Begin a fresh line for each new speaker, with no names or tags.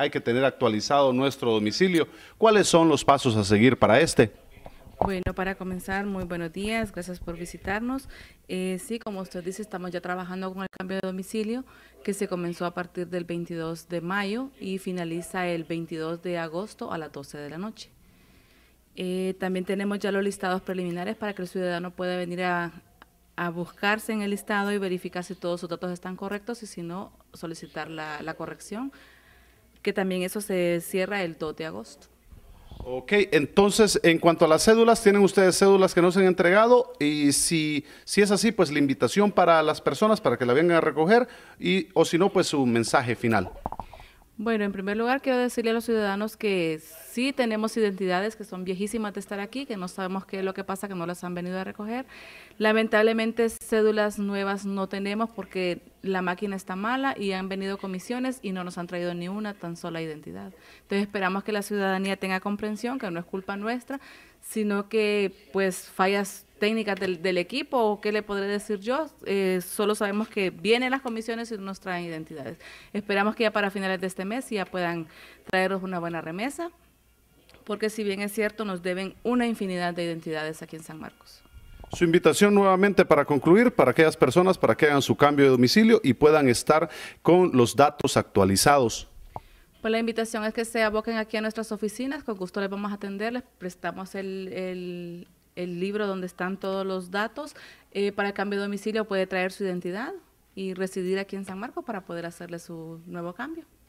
hay que tener actualizado nuestro domicilio. ¿Cuáles son los pasos a seguir para este?
Bueno, para comenzar, muy buenos días, gracias por visitarnos. Eh, sí, como usted dice, estamos ya trabajando con el cambio de domicilio que se comenzó a partir del 22 de mayo y finaliza el 22 de agosto a las 12 de la noche. Eh, también tenemos ya los listados preliminares para que el ciudadano pueda venir a, buscarse en el listado y verificar si todos sus datos están correctos y si no, solicitar la, la corrección que también eso se cierra el 2 de agosto.
Ok, entonces en cuanto a las cédulas, tienen ustedes cédulas que no se han entregado y si, si es así, pues la invitación para las personas para que la vengan a recoger y o si no, pues su mensaje final.
Bueno, en primer lugar quiero decirle a los ciudadanos que sí tenemos identidades que son viejísimas de estar aquí, que no sabemos qué es lo que pasa, que no las han venido a recoger. Lamentablemente cédulas nuevas no tenemos porque la máquina está mala y han venido comisiones y no nos han traído ni una tan sola identidad. Entonces esperamos que la ciudadanía tenga comprensión, que no es culpa nuestra, sino que pues fallas técnicas del, equipo o qué le podré decir yo, eh, solo sabemos que vienen las comisiones y nos traen identidades. Esperamos que ya para finales de este mes ya puedan traernos una buena remesa, porque si bien es cierto, nos deben una infinidad de identidades aquí en San Marcos.
Su invitación nuevamente para concluir para aquellas personas para que hagan su cambio de domicilio y puedan estar con los datos actualizados.
Pues la invitación es que se aboquen aquí a nuestras oficinas, con gusto les vamos a atender, les prestamos el, libro donde están todos los datos. Eh, para el cambio de domicilio puede traer su identidad y residir aquí en San Marcos para poder hacerle su nuevo cambio.